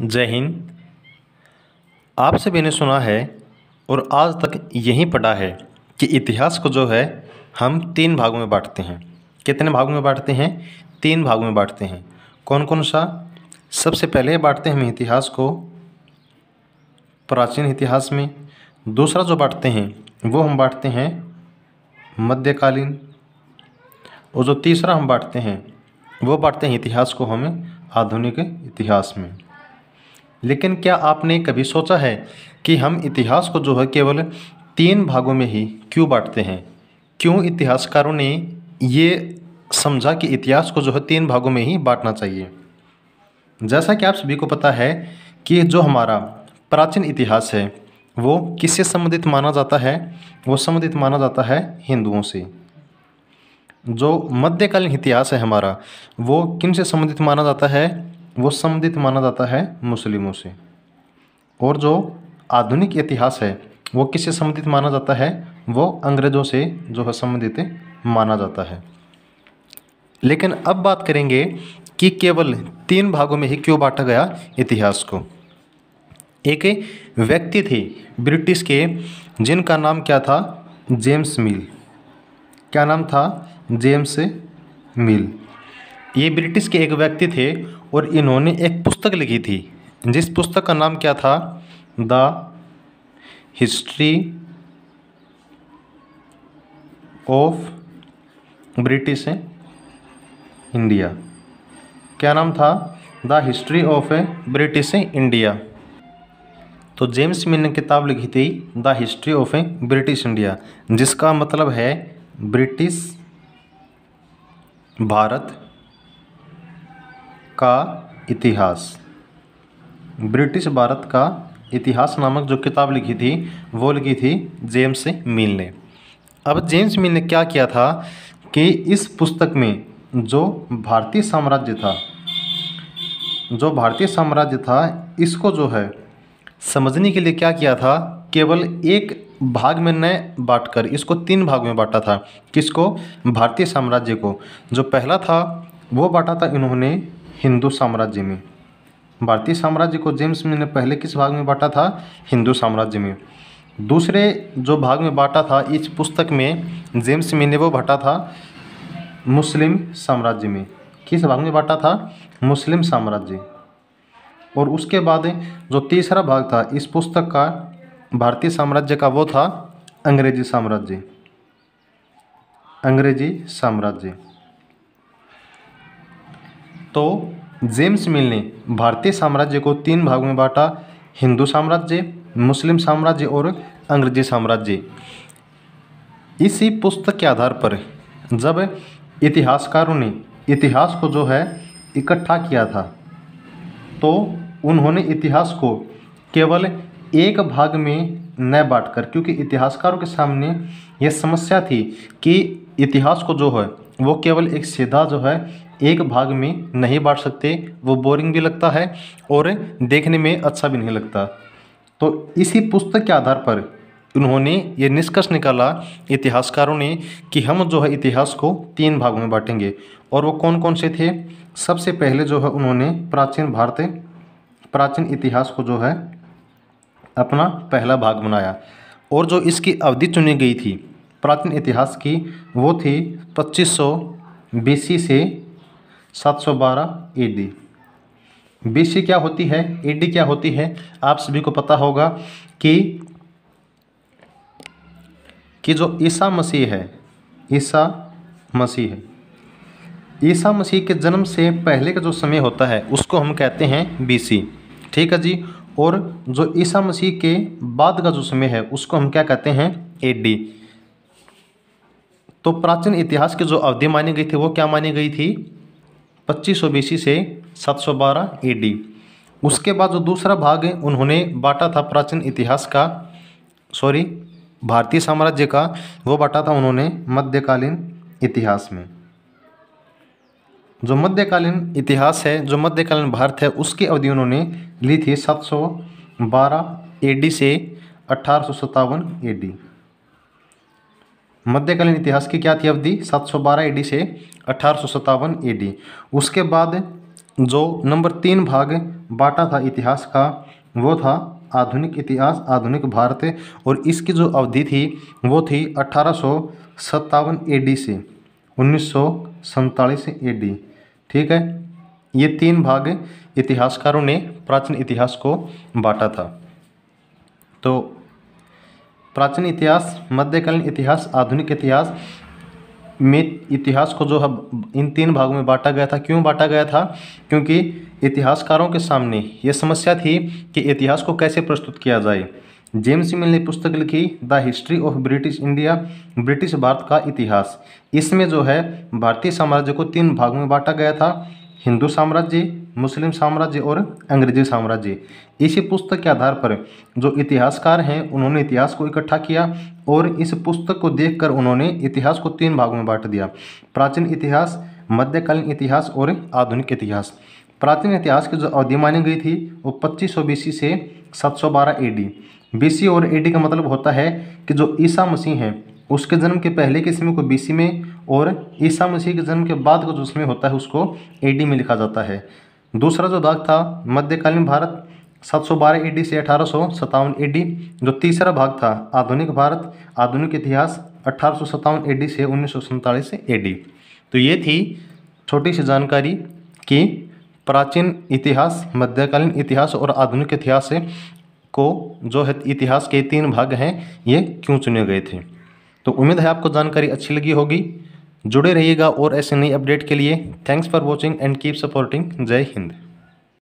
जय हिंद आप सभी ने सुना है और आज तक यही पढ़ा है कि इतिहास को जो है हम तीन भागों में बांटते हैं कितने भागों में बांटते हैं तीन भागों में बांटते हैं कौन कौन सा सबसे पहले बांटते हैं हम इतिहास को प्राचीन इतिहास में दूसरा जो बांटते हैं वो हम बांटते हैं मध्यकालीन और जो तीसरा हम बांटते हैं वो बांटते हैं इतिहास को हमें आधुनिक इतिहास में लेकिन क्या आपने कभी सोचा है कि हम इतिहास को जो है केवल तीन भागों में ही क्यों बांटते हैं क्यों इतिहासकारों ने ये समझा कि इतिहास को जो है तीन भागों में ही बांटना चाहिए जैसा कि आप सभी को पता है कि जो हमारा प्राचीन इतिहास है वो किससे संबंधित माना जाता है वो संबंधित माना जाता है हिंदुओं से जो मध्यकालीन इतिहास है हमारा वो किन से संबंधित माना जाता है वो संबंधित माना जाता है मुस्लिमों से और जो आधुनिक इतिहास है वो किससे संबंधित माना जाता है वो अंग्रेज़ों से जो है संबंधित माना जाता है लेकिन अब बात करेंगे कि केवल तीन भागों में ही क्यों बांटा गया इतिहास को एक व्यक्ति थे ब्रिटिश के जिनका नाम क्या था जेम्स मिल क्या नाम था जेम्स मिल ये ब्रिटिश के एक व्यक्ति थे और इन्होंने एक पुस्तक लिखी थी जिस पुस्तक का नाम क्या था the history of British India क्या नाम था the history of a British India तो जेम्स मिन ने किताब लिखी थी the history of a British India जिसका मतलब है ब्रिटिश भारत का इतिहास ब्रिटिश भारत का इतिहास नामक जो किताब लिखी थी वो लिखी थी जेम्स मिल ने अब जेम्स मिल ने क्या किया था कि इस पुस्तक में जो भारतीय साम्राज्य था जो भारतीय साम्राज्य था इसको जो है समझने के लिए क्या किया था केवल एक भाग में न बांटकर इसको तीन भाग में बांटा था किसको भारतीय साम्राज्य को जो पहला था वो बांटा था इन्होंने हिंदू साम्राज्य में भारतीय साम्राज्य को जेम्स मिल ने पहले किस भाग में बांटा था हिंदू साम्राज्य में दूसरे जो भाग में बांटा था इस पुस्तक में जेम्स मिल ने वो बांटा था मुस्लिम साम्राज्य में किस भाग में बांटा था मुस्लिम साम्राज्य और उसके बाद जो तीसरा भाग था इस पुस्तक का भारतीय साम्राज्य का वो था अंग्रेजी साम्राज्य अंग्रेजी साम्राज्य तो जेम्स मिल ने भारतीय साम्राज्य को तीन भागों में बांटा हिंदू साम्राज्य मुस्लिम साम्राज्य और अंग्रेजी साम्राज्य इसी पुस्तक के आधार पर जब इतिहासकारों ने इतिहास को जो है इकट्ठा किया था तो उन्होंने इतिहास को केवल एक भाग में न बांटकर क्योंकि इतिहासकारों के सामने यह समस्या थी कि इतिहास को जो है वो केवल एक सीधा जो है एक भाग में नहीं बांट सकते वो बोरिंग भी लगता है और देखने में अच्छा भी नहीं लगता तो इसी पुस्तक के आधार पर उन्होंने ये निष्कर्ष निकाला इतिहासकारों ने कि हम जो है इतिहास को तीन भागों में बांटेंगे और वो कौन कौन से थे सबसे पहले जो है उन्होंने प्राचीन भारत प्राचीन इतिहास को जो है अपना पहला भाग बनाया और जो इसकी अवधि चुनी गई थी प्राचीन इतिहास की वो थी 2500 बीसी से सात सौ बारह ए डी बी सी क्या होती है ए डी क्या होती है आप सभी को पता होगा कि कि जो ईसा मसीह है ईसा मसीह है ईसा मसीह के जन्म से पहले का जो समय होता है उसको हम कहते हैं बीसी ठीक है जी और जो ईसा मसीह के बाद का जो समय है उसको हम क्या कहते हैं एडी तो प्राचीन इतिहास की जो अवधि मानी गई थी वो क्या मानी गई थी पच्चीस सौ बीसी से सात सौ बारह ए e डी उसके बाद जो दूसरा भाग है उन्होंने बांटा था प्राचीन इतिहास का सॉरी भारतीय साम्राज्य का वो बांटा था उन्होंने मध्यकालीन इतिहास में जो मध्यकालीन इतिहास है जो मध्यकालीन भारत है उसकी अवधि उन्होंने ली थी 712 एडी e से अठारह सौ सत्तावन डी e मध्यकालीन इतिहास की क्या थी अवधि 712 एडी से अठारह एडी उसके बाद जो नंबर तीन भाग बांटा था इतिहास का वो था आधुनिक इतिहास आधुनिक भारत और इसकी जो अवधि थी वो थी अठारह डी से उन्नीस डी ठीक है ये तीन भाग इतिहासकारों ने प्राचीन इतिहास को बांटा था तो प्राचीन इतिहास मध्यकालीन इतिहास आधुनिक इतिहास में इतिहास को जो है इन तीन भागों में बांटा गया था क्यों बांटा गया था क्योंकि इतिहासकारों के सामने ये समस्या थी कि इतिहास को कैसे प्रस्तुत किया जाए जेम्स मिल ने पुस्तक लिखी the history of British India British Bharat का इतिहास इसमें जो है भारतीय साम्राज्य को तीन भागों में बांटा गया था हिंदू साम्राज्य मुस्लिम साम्राज्य और अंग्रेजी साम्राज्य इसी पुस्तक के आधार पर जो इतिहासकार हैं उन्होंने इतिहास को इकट्ठा किया और इस पुस्तक को देखकर उन्होंने इतिहास को तीन भागों में बांट दिया प्राचीन इतिहास मध्यकालीन इतिहास और आधुनिक इतिहास प्राचीन इतिहास की जो अवधि मानी गई थी वो पच्चीस सौ से सात सौ बारह ए डी और ए का मतलब होता है कि जो ईसा मसीह हैं उसके जन्म के पहले के समय को बीसी में और ईसा मसीह के जन्म के बाद का जो समय होता है उसको एडी में लिखा जाता है दूसरा जो भाग था मध्यकालीन भारत 712 ईडी से अठारह ईडी जो तीसरा भाग था आधुनिक भारत आधुनिक इतिहास अठारह ईडी से उन्नीस ईडी तो ये थी छोटी सी जानकारी कि प्राचीन इतिहास मध्यकालीन इतिहास और आधुनिक इतिहास से को जो है इतिहास के तीन भाग हैं ये क्यों चुने गए थे तो उम्मीद है आपको जानकारी अच्छी लगी होगी जुड़े रहिएगा और ऐसे नई अपडेट के लिए thanks for watching and keep supporting जय हिंद